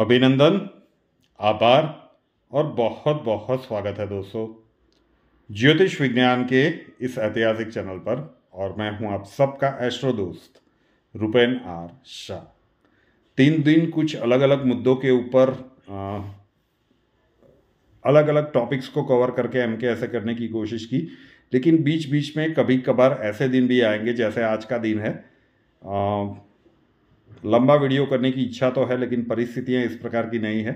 अभिनंदन आभार और बहुत बहुत स्वागत है दोस्तों ज्योतिष विज्ञान के इस ऐतिहासिक चैनल पर और मैं हूं आप सबका एस्ट्रो दोस्त रुपेन आर शाह तीन दिन कुछ अलग अलग मुद्दों के ऊपर अलग अलग टॉपिक्स को कवर करके एम के ऐसे करने की कोशिश की लेकिन बीच बीच में कभी कभार ऐसे दिन भी आएंगे जैसे आज का दिन है आ, लंबा वीडियो करने की इच्छा तो है लेकिन परिस्थितियाँ इस प्रकार की नहीं है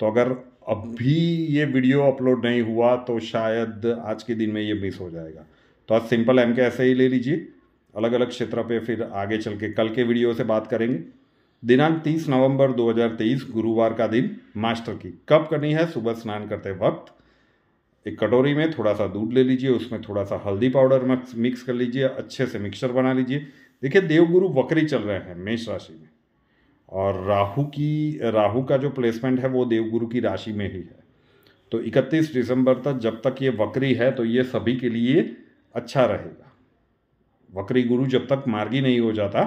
तो अगर अभी ये वीडियो अपलोड नहीं हुआ तो शायद आज के दिन में ये मिस हो जाएगा तो आज सिंपल एम के ऐसे ही ले लीजिए अलग अलग क्षेत्र पे फिर आगे चल के कल के वीडियो से बात करेंगे दिनांक 30 नवंबर 2023 गुरुवार का दिन मास्टर की कब करनी है सुबह स्नान करते वक्त एक कटोरी में थोड़ा सा दूध ले लीजिए उसमें थोड़ा सा हल्दी पाउडर मिक्स कर लीजिए अच्छे से मिक्सचर बना लीजिए देखिए देवगुरु वक्री चल रहे हैं मेष राशि में और राहु की राहु का जो प्लेसमेंट है वो देवगुरु की राशि में ही है तो 31 दिसंबर तक जब तक ये वक्री है तो ये सभी के लिए अच्छा रहेगा वक्री गुरु जब तक मार्गी नहीं हो जाता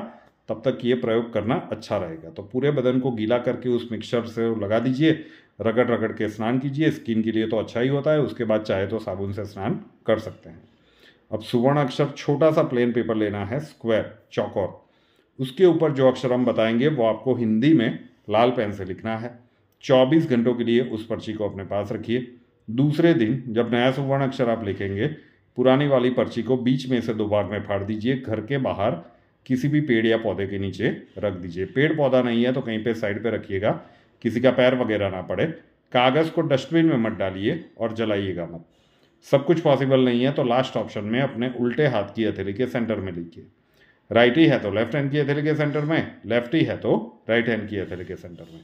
तब तक ये प्रयोग करना अच्छा रहेगा तो पूरे बदन को गीला करके उस मिक्सचर से लगा दीजिए रगड़ रगड़ के स्नान कीजिए स्किन के लिए तो अच्छा ही होता है उसके बाद चाहे तो साबुन से स्नान कर सकते हैं अब सुवर्ण अक्षर छोटा सा प्लेन पेपर लेना है स्क्वायर चौकोर उसके ऊपर जो अक्षर हम बताएंगे वो आपको हिंदी में लाल पेन से लिखना है 24 घंटों के लिए उस पर्ची को अपने पास रखिए दूसरे दिन जब नया सुवर्ण अक्षर आप लिखेंगे पुरानी वाली पर्ची को बीच में से दो भाग में फाड़ दीजिए घर के बाहर किसी भी पेड़ या पौधे के नीचे रख दीजिए पेड़ पौधा नहीं है तो कहीं पे साइड पे रखिएगा किसी का पैर वगैरह ना पड़े कागज़ को डस्टबिन में मत डालिए और जलाइएगा मत सब कुछ पॉसिबल नहीं है तो लास्ट ऑप्शन में अपने उल्टे हाथ की हथेली के सेंटर में लिखिए राइट ही है तो लेफ्ट हैंड की हथेली के सेंटर में लेफ्ट ही है तो राइट हैंड की हथेली के सेंटर में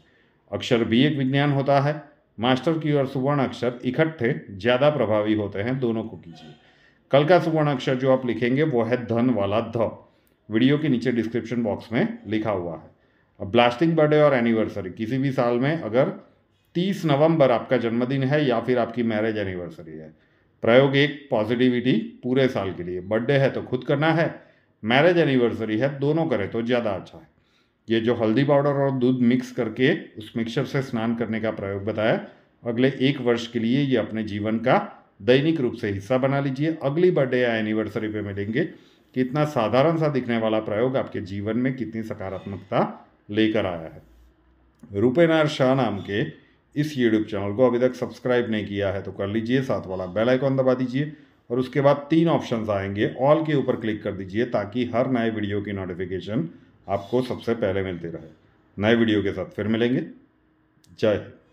अक्षर भी एक विज्ञान होता है मास्टर की और सुवर्ण अक्षर इकट्ठे ज़्यादा प्रभावी होते हैं दोनों को कीजिए कल का सुवर्ण अक्षर जो आप लिखेंगे वो है धन वाला ध वीडियो के नीचे डिस्क्रिप्शन बॉक्स में लिखा हुआ है अब ब्लास्टिंग बर्थडे और एनिवर्सरी किसी भी साल में अगर 30 नवंबर आपका जन्मदिन है या फिर आपकी मैरिज एनिवर्सरी है प्रयोग एक पॉजिटिविटी पूरे साल के लिए बर्थडे है तो खुद करना है मैरिज एनिवर्सरी है दोनों करें तो ज़्यादा अच्छा है ये जो हल्दी पाउडर और दूध मिक्स करके उस मिक्सचर से स्नान करने का प्रयोग बताया अगले एक वर्ष के लिए ये अपने जीवन का दैनिक रूप से हिस्सा बना लीजिए अगली बर्थडे या एनिवर्सरी पे मिलेंगे कि इतना साधारण सा दिखने वाला प्रयोग आपके जीवन में कितनी सकारात्मकता लेकर आया है रूपेनार शाह नाम के इस यूट्यूब चैनल को अभी तक सब्सक्राइब नहीं किया है तो कर लीजिए साथ वाला बेल आइकॉन दबा दीजिए और उसके बाद तीन ऑप्शन आएंगे ऑल के ऊपर क्लिक कर दीजिए ताकि हर नए वीडियो की नोटिफिकेशन आपको सबसे पहले मिलती रहे नए वीडियो के साथ फिर मिलेंगे जय हिंद